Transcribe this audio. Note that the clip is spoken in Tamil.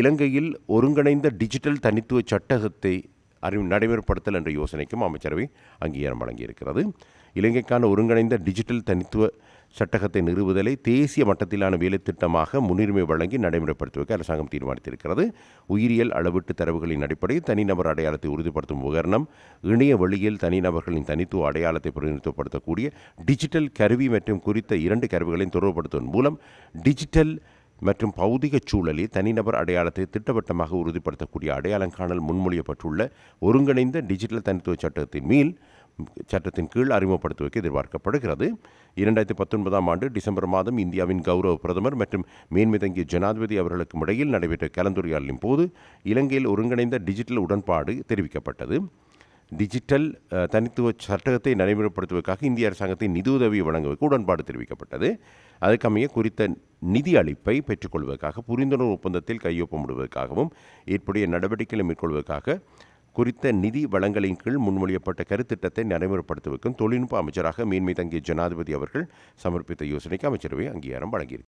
இலங்கையில் ஒருங்கிணைந்த டிஜிட்டல் தனித்துவ சட்டகத்தை அறிவு நடைமுறைப்படுத்தல் என்ற யோசனைக்கும் அமைச்சரவை அங்கீகாரம் வழங்கியிருக்கிறது இலங்கைக்கான ஒருங்கிணைந்த டிஜிட்டல் தனித்துவ சட்டகத்தை நிறுவுதலை தேசிய மட்டத்திலான வேலைத்திட்டமாக முன்னுரிமை வழங்கி நடைமுறைப்படுத்துவதற்கு அரசாங்கம் தீர்மானித்திருக்கிறது உயிரியல் அளவீட்டு தரவுகளின் அடிப்படையில் தனிநபர் அடையாளத்தை உறுதிப்படுத்தும் உபகரணம் இணைய வழியில் தனிநபர்களின் தனித்துவ அடையாளத்தை பிரதிநிதித்துவப்படுத்தக்கூடிய டிஜிட்டல் கருவி மற்றும் குறித்த இரண்டு கருவிகளையும் தொடர்புபடுத்துவதன் மூலம் டிஜிட்டல் மற்றும் பௌதிக சூழலில் தனிநபர் அடையாளத்தை திட்டவட்டமாக உறுதிப்படுத்தக்கூடிய அடையாளங்காணல் முன்மொழியப்பட்டுள்ள ஒருங்கிணைந்த டிஜிட்டல் தனித்துவ சட்டத்தின் மீல் சட்டத்தின் கீழ் அறிமுகப்படுத்துவதற்கு எதிர்பார்க்கப்படுகிறது இரண்டாயிரத்தி பத்தொன்பதாம் ஆண்டு டிசம்பர் மாதம் இந்தியாவின் கௌரவ பிரதமர் மற்றும் மேன்மைதங்கிய ஜனாதிபதி அவர்களுக்கும் இடையில் நடைபெற்ற கலந்துரையாடலின் போது இலங்கையில் ஒருங்கிணைந்த டிஜிட்டல் உடன்பாடு தெரிவிக்கப்பட்டது டிஜிட்டல் தனித்துவ சட்டகத்தை நடைமுறைப்படுத்துவதற்காக இந்திய அரசாங்கத்தின் நிதியுதவி வழங்குவதற்கு உடன்பாடு தெரிவிக்கப்பட்டது அதற்கமைய குறித்த நிதி அளிப்பை பெற்றுக்கொள்வதற்காக புரிந்துணர்வு ஒப்பந்தத்தில் கையொப்பமிடுவதற்காகவும் ஏற்புடைய நடவடிக்கைகளை மேற்கொள்வதற்காக குறித்த நிதி வளங்களின் கீழ் முன்மொழியப்பட்ட கருத்திட்டத்தை நடைமுறைப்படுத்துவதற்கும் தொழில்நுட்ப அமைச்சராக மீன்மை தங்கிய ஜனாதிபதி அவர்கள் சமர்ப்பித்த யோசனைக்கு அமைச்சரவை அங்கீகாரம் வழங்கியிருக்கிறது